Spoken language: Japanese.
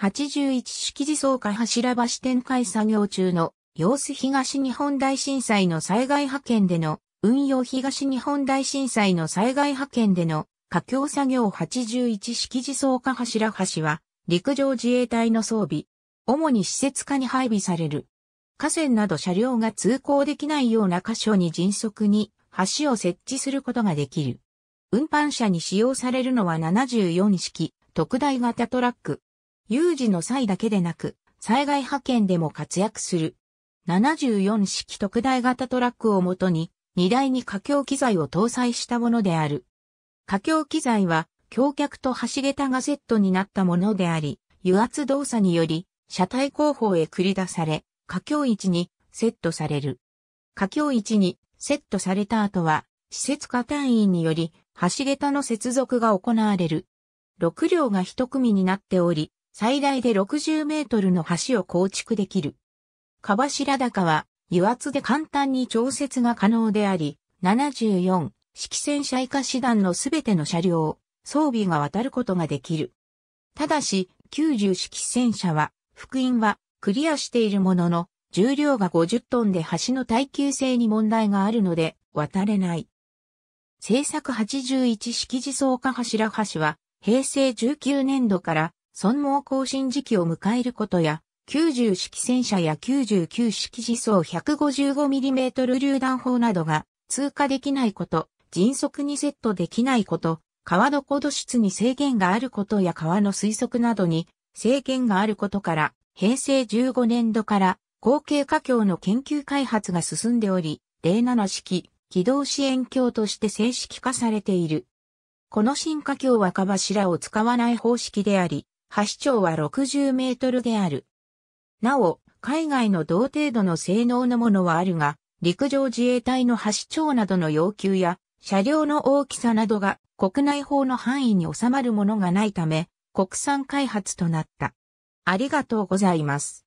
81式自走化柱橋展開作業中の様子東日本大震災の災害派遣での運用東日本大震災の災害派遣での架橋作業81式自走化柱橋は陸上自衛隊の装備、主に施設化に配備される。河川など車両が通行できないような箇所に迅速に橋を設置することができる。運搬車に使用されるのは74式特大型トラック。有事の際だけでなく、災害派遣でも活躍する。74式特大型トラックをもとに、荷台に架橋機材を搭載したものである。架橋機材は、橋脚と橋桁がセットになったものであり、油圧動作により、車体後方へ繰り出され、架橋位置にセットされる。架橋位置にセットされた後は、施設化単位により、橋桁の接続が行われる。6両が1組になっており、最大で60メートルの橋を構築できる。川白高は油圧で簡単に調節が可能であり、74式戦車以下師団のすべての車両、装備が渡ることができる。ただし、90式戦車は、福音はクリアしているものの、重量が50トンで橋の耐久性に問題があるので、渡れない。製作81式自走化柱橋は、平成19年度から存亡更新時期を迎えることや、90式戦車や99式自走 155mm 榴弾砲などが通過できないこと、迅速にセットできないこと、川床土質に制限があることや川の推測などに制限があることから、平成15年度から後継化橋の研究開発が進んでおり、07式軌道支援橋として正式化されている。この新化橋はか柱を使わない方式であり、橋長は60メートルである。なお、海外の同程度の性能のものはあるが、陸上自衛隊の橋長などの要求や、車両の大きさなどが国内法の範囲に収まるものがないため、国産開発となった。ありがとうございます。